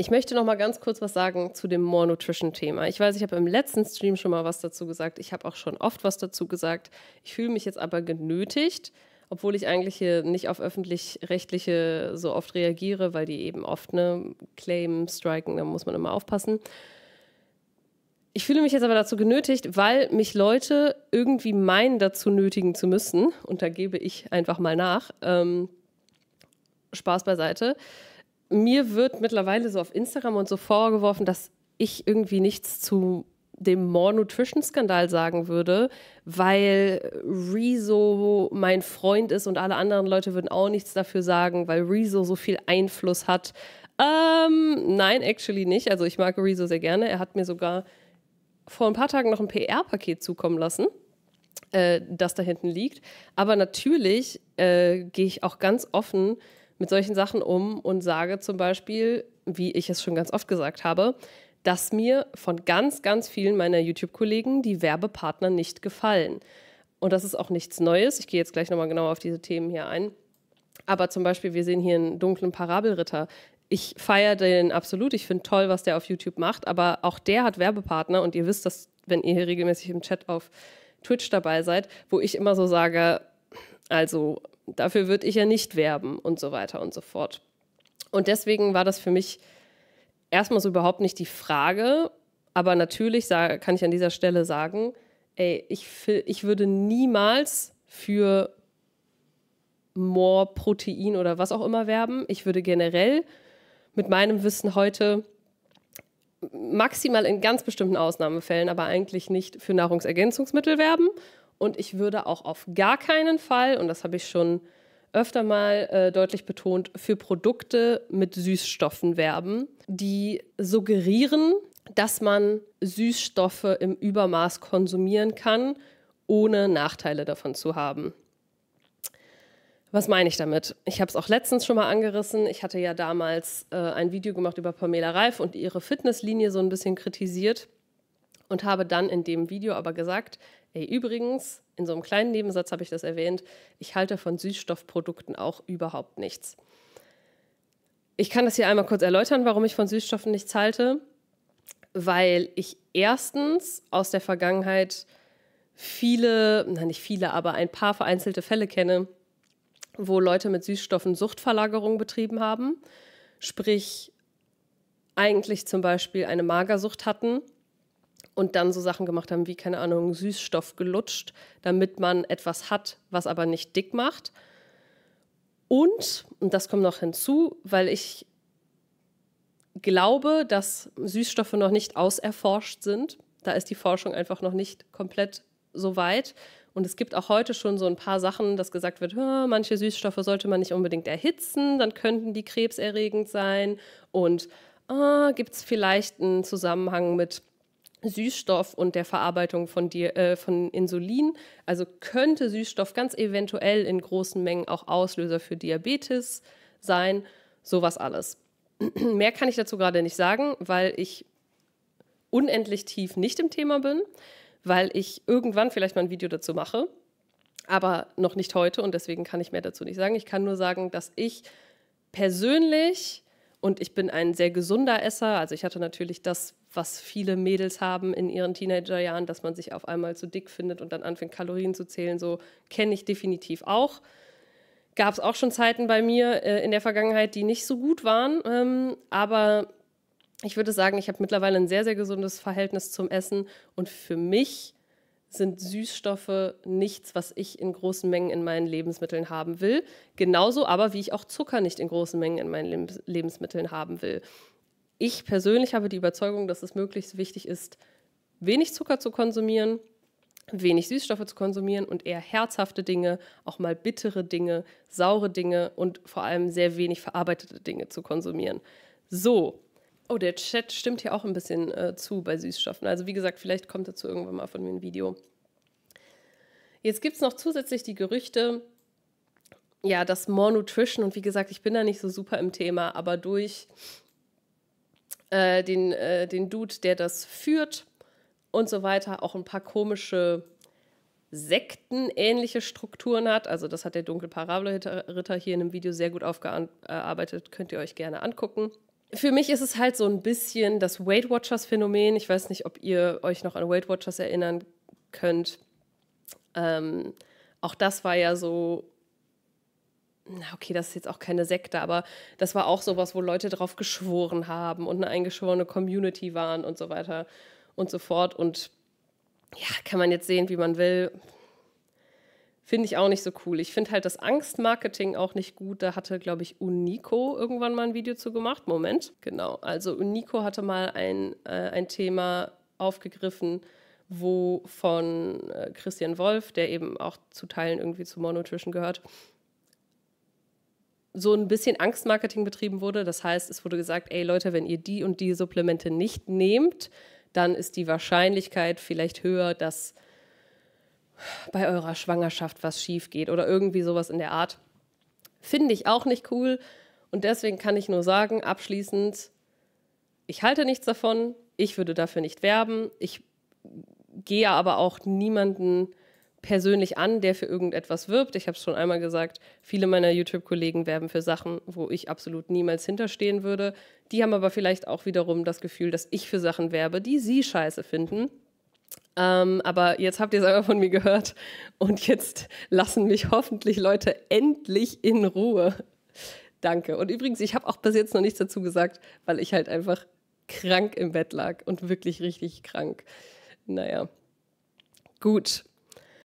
Ich möchte noch mal ganz kurz was sagen zu dem More Nutrition Thema. Ich weiß, ich habe im letzten Stream schon mal was dazu gesagt. Ich habe auch schon oft was dazu gesagt. Ich fühle mich jetzt aber genötigt, obwohl ich eigentlich hier nicht auf öffentlich-rechtliche so oft reagiere, weil die eben oft ne Claim striken, da muss man immer aufpassen. Ich fühle mich jetzt aber dazu genötigt, weil mich Leute irgendwie meinen, dazu nötigen zu müssen. Und da gebe ich einfach mal nach. Ähm, Spaß beiseite mir wird mittlerweile so auf Instagram und so vorgeworfen, dass ich irgendwie nichts zu dem More Nutrition Skandal sagen würde, weil Rezo mein Freund ist und alle anderen Leute würden auch nichts dafür sagen, weil Rezo so viel Einfluss hat. Ähm, nein, actually nicht. Also ich mag Rezo sehr gerne. Er hat mir sogar vor ein paar Tagen noch ein PR-Paket zukommen lassen, äh, das da hinten liegt. Aber natürlich äh, gehe ich auch ganz offen mit solchen Sachen um und sage zum Beispiel, wie ich es schon ganz oft gesagt habe, dass mir von ganz, ganz vielen meiner YouTube-Kollegen die Werbepartner nicht gefallen. Und das ist auch nichts Neues. Ich gehe jetzt gleich nochmal genauer auf diese Themen hier ein. Aber zum Beispiel, wir sehen hier einen dunklen Parabelritter. Ich feiere den absolut. Ich finde toll, was der auf YouTube macht. Aber auch der hat Werbepartner. Und ihr wisst das, wenn ihr hier regelmäßig im Chat auf Twitch dabei seid, wo ich immer so sage, also dafür würde ich ja nicht werben und so weiter und so fort. Und deswegen war das für mich erstmal so überhaupt nicht die Frage, aber natürlich kann ich an dieser Stelle sagen, ey, ich, ich würde niemals für more Protein oder was auch immer werben. Ich würde generell mit meinem Wissen heute maximal in ganz bestimmten Ausnahmefällen, aber eigentlich nicht für Nahrungsergänzungsmittel werben und ich würde auch auf gar keinen Fall, und das habe ich schon öfter mal äh, deutlich betont, für Produkte mit Süßstoffen werben, die suggerieren, dass man Süßstoffe im Übermaß konsumieren kann, ohne Nachteile davon zu haben. Was meine ich damit? Ich habe es auch letztens schon mal angerissen. Ich hatte ja damals äh, ein Video gemacht über Pamela Reif und ihre Fitnesslinie so ein bisschen kritisiert und habe dann in dem Video aber gesagt, Ey, übrigens, in so einem kleinen Nebensatz habe ich das erwähnt, ich halte von Süßstoffprodukten auch überhaupt nichts. Ich kann das hier einmal kurz erläutern, warum ich von Süßstoffen nichts halte. Weil ich erstens aus der Vergangenheit viele, na nicht viele, aber ein paar vereinzelte Fälle kenne, wo Leute mit Süßstoffen Suchtverlagerung betrieben haben. Sprich, eigentlich zum Beispiel eine Magersucht hatten und dann so Sachen gemacht haben wie, keine Ahnung, Süßstoff gelutscht, damit man etwas hat, was aber nicht dick macht. Und, und das kommt noch hinzu, weil ich glaube, dass Süßstoffe noch nicht auserforscht sind. Da ist die Forschung einfach noch nicht komplett so weit. Und es gibt auch heute schon so ein paar Sachen, dass gesagt wird, manche Süßstoffe sollte man nicht unbedingt erhitzen, dann könnten die krebserregend sein. Und oh, ah, gibt es vielleicht einen Zusammenhang mit Süßstoff und der Verarbeitung von, Di äh, von Insulin. Also könnte Süßstoff ganz eventuell in großen Mengen auch Auslöser für Diabetes sein, sowas alles. Mehr kann ich dazu gerade nicht sagen, weil ich unendlich tief nicht im Thema bin, weil ich irgendwann vielleicht mal ein Video dazu mache, aber noch nicht heute und deswegen kann ich mehr dazu nicht sagen. Ich kann nur sagen, dass ich persönlich und ich bin ein sehr gesunder Esser, also ich hatte natürlich das was viele Mädels haben in ihren Teenagerjahren, dass man sich auf einmal zu dick findet und dann anfängt, Kalorien zu zählen. So kenne ich definitiv auch. Gab es auch schon Zeiten bei mir äh, in der Vergangenheit, die nicht so gut waren. Ähm, aber ich würde sagen, ich habe mittlerweile ein sehr, sehr gesundes Verhältnis zum Essen. Und für mich sind Süßstoffe nichts, was ich in großen Mengen in meinen Lebensmitteln haben will. Genauso aber, wie ich auch Zucker nicht in großen Mengen in meinen Lebensmitteln haben will ich persönlich habe die Überzeugung, dass es möglichst wichtig ist, wenig Zucker zu konsumieren, wenig Süßstoffe zu konsumieren und eher herzhafte Dinge, auch mal bittere Dinge, saure Dinge und vor allem sehr wenig verarbeitete Dinge zu konsumieren. So. Oh, der Chat stimmt hier auch ein bisschen äh, zu bei Süßstoffen. Also wie gesagt, vielleicht kommt dazu irgendwann mal von mir ein Video. Jetzt gibt es noch zusätzlich die Gerüchte, ja, dass More Nutrition, und wie gesagt, ich bin da nicht so super im Thema, aber durch äh, den, äh, den Dude, der das führt und so weiter, auch ein paar komische sektenähnliche Strukturen hat. Also das hat der dunkle Parabelritter hier in einem Video sehr gut aufgearbeitet, könnt ihr euch gerne angucken. Für mich ist es halt so ein bisschen das Weight Watchers Phänomen. Ich weiß nicht, ob ihr euch noch an Weight Watchers erinnern könnt. Ähm, auch das war ja so na okay, das ist jetzt auch keine Sekte, aber das war auch sowas, wo Leute drauf geschworen haben und eine eingeschworene Community waren und so weiter und so fort. Und ja, kann man jetzt sehen, wie man will. Finde ich auch nicht so cool. Ich finde halt das Angstmarketing auch nicht gut. Da hatte, glaube ich, Unico irgendwann mal ein Video zu gemacht. Moment, genau. Also Unico hatte mal ein, äh, ein Thema aufgegriffen, wo von äh, Christian Wolf, der eben auch zu Teilen irgendwie zu Monotrition gehört, so ein bisschen Angstmarketing betrieben wurde. Das heißt, es wurde gesagt, ey Leute, wenn ihr die und die Supplemente nicht nehmt, dann ist die Wahrscheinlichkeit vielleicht höher, dass bei eurer Schwangerschaft was schief geht oder irgendwie sowas in der Art. Finde ich auch nicht cool. Und deswegen kann ich nur sagen, abschließend, ich halte nichts davon, ich würde dafür nicht werben, ich gehe aber auch niemanden persönlich an, der für irgendetwas wirbt. Ich habe es schon einmal gesagt, viele meiner YouTube-Kollegen werben für Sachen, wo ich absolut niemals hinterstehen würde. Die haben aber vielleicht auch wiederum das Gefühl, dass ich für Sachen werbe, die sie scheiße finden. Ähm, aber jetzt habt ihr es einmal von mir gehört und jetzt lassen mich hoffentlich Leute endlich in Ruhe. Danke. Und übrigens, ich habe auch bis jetzt noch nichts dazu gesagt, weil ich halt einfach krank im Bett lag und wirklich richtig krank. Naja, gut.